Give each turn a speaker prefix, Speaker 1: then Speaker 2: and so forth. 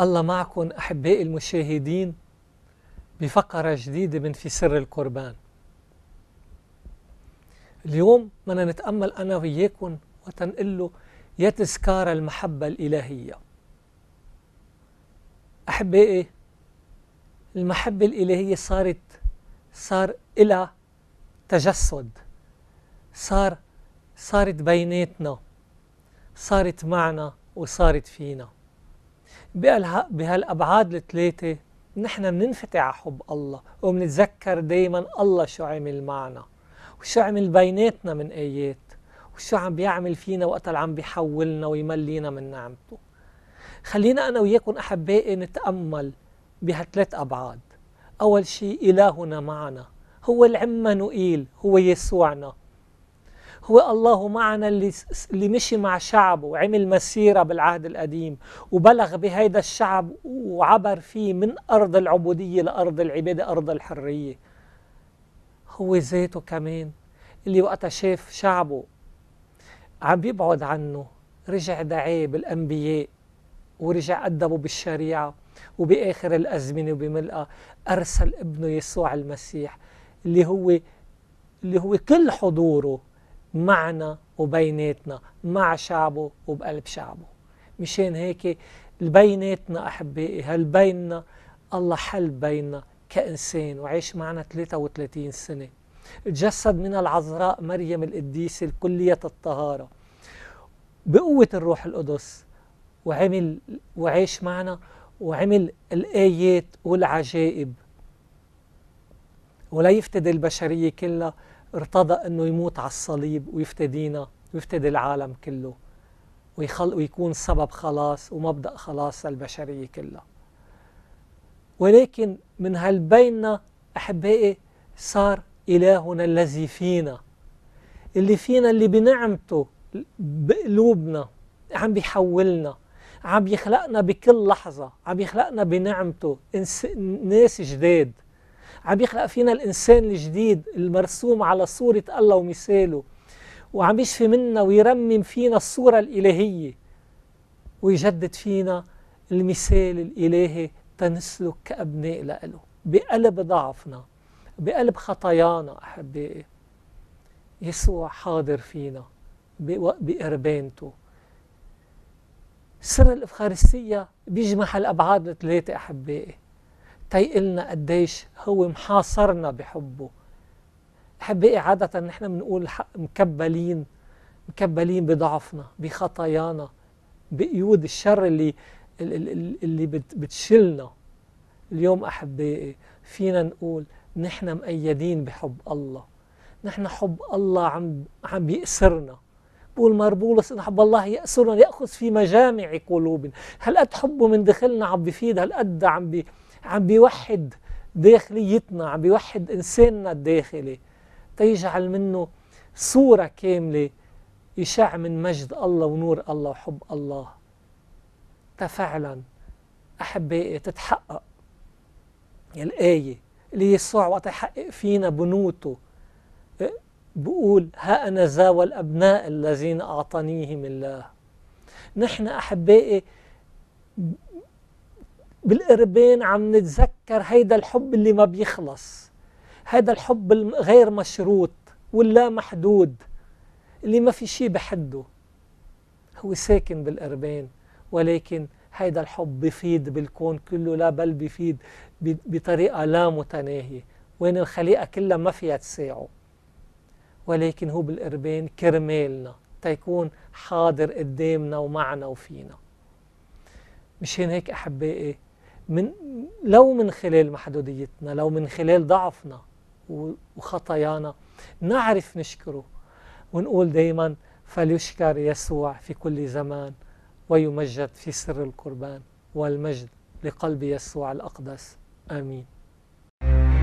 Speaker 1: الله معكم أحبائي المشاهدين بفقرة جديدة من في سر القربان اليوم بدنا نتأمل أنا وياكم وتنقل له يا تذكار المحبة الإلهية أحبائي المحبة الإلهية صارت صار إلى تجسد صار صارت بيناتنا صارت معنا وصارت فينا بهالأبعاد الثلاثة نحن بننفتح على حب الله وبنتذكر دايما الله شو عمل معنا وشو عمل بيناتنا من آيات وشو عم بيعمل فينا وقت اللي عم بيحولنا ويملينا من نعمته خلينا أنا وياكم أحبائي نتأمل بهالثلاث أبعاد أول شيء إلهنا معنا هو العمانوئيل هو يسوعنا هو الله معنا اللي, اللي مشي مع شعبه وعمل مسيرة بالعهد القديم وبلغ بهيدا الشعب وعبر فيه من أرض العبودية لأرض العبادة أرض الحرية هو ذاته كمان اللي وقتها شاف شعبه عم بيبعد عنه رجع دعاه بالأنبياء ورجع أدبه بالشريعة وبآخر الأزمنة وبملقى أرسل ابنه يسوع المسيح اللي هو اللي هو كل حضوره معنا وبيناتنا مع شعبه وبقلب شعبه مشان هيك بيناتنا أحبائي هل بيننا الله حل بيننا كإنسان وعيش معنا 33 سنة تجسد من العذراء مريم القديسة الكلية الطهارة بقوة الروح القدس وعمل وعيش معنا وعمل الآيات والعجائب ولا يفتدي البشرية كلها ارتضى أنه يموت على الصليب ويفتدينا ويفتدي العالم كله ويخل ويكون سبب خلاص ومبدأ خلاص للبشرية كلها ولكن من هالبيننا أحبائي صار إلهنا الذي فينا اللي فينا اللي بنعمته بقلوبنا عم بيحولنا عم يخلقنا بكل لحظة عم يخلقنا بنعمته ناس جداد عم يخلق فينا الإنسان الجديد المرسوم على صورة الله ومثاله وعم يشفي منا ويرمم فينا الصورة الإلهية ويجدد فينا المثال الإلهي تنسلك كأبناء لإله بقلب ضعفنا بقلب خطايانا أحبائي يسوع حاضر فينا بقربانته سر الإفخارستية بيجمع الأبعاد الثلاثه أحبائي تيقلنا قديش هو محاصرنا بحبه بحب عادة نحن بنقول مكبلين مكبلين بضعفنا بخطايانا بقيود الشر اللي اللي بتشلنا اليوم أحبائي فينا نقول نحن مقيدين بحب الله نحن حب الله عم عم بيأسرنا بقول مربولس ان حب الله يأسرنا يأخذ في مجامع قلوبنا هل قد حبه من داخلنا عم بفيد هل قد عم بي عم بيوحد داخليتنا عم بيوحد إنساننا الداخلي تيجعل منه صورة كاملة يشع من مجد الله ونور الله وحب الله تفعلا أحبائي تتحقق الآية اللي يسوع وقت يحقق فينا بنوته إيه، بقول ها أنا ذا والأبناء الذين أعطانيهم الله نحن أحبائي بالقربين عم نتذكر هيدا الحب اللي ما بيخلص هذا الحب الغير مشروط واللا محدود اللي ما في شيء بحده هو ساكن بالقربين ولكن هيدا الحب بفيد بالكون كله لا بل بفيد بطريقة لا متناهية وين الخليقة كلها ما فيها تساعه ولكن هو بالقربين كرمالنا تيكون حاضر قدامنا ومعنا وفينا مشان هيك أحبائي من لو من خلال محدوديتنا لو من خلال ضعفنا وخطايانا نعرف نشكره ونقول دايما فليشكر يسوع في كل زمان ويمجد في سر القربان والمجد لقلب يسوع الأقدس آمين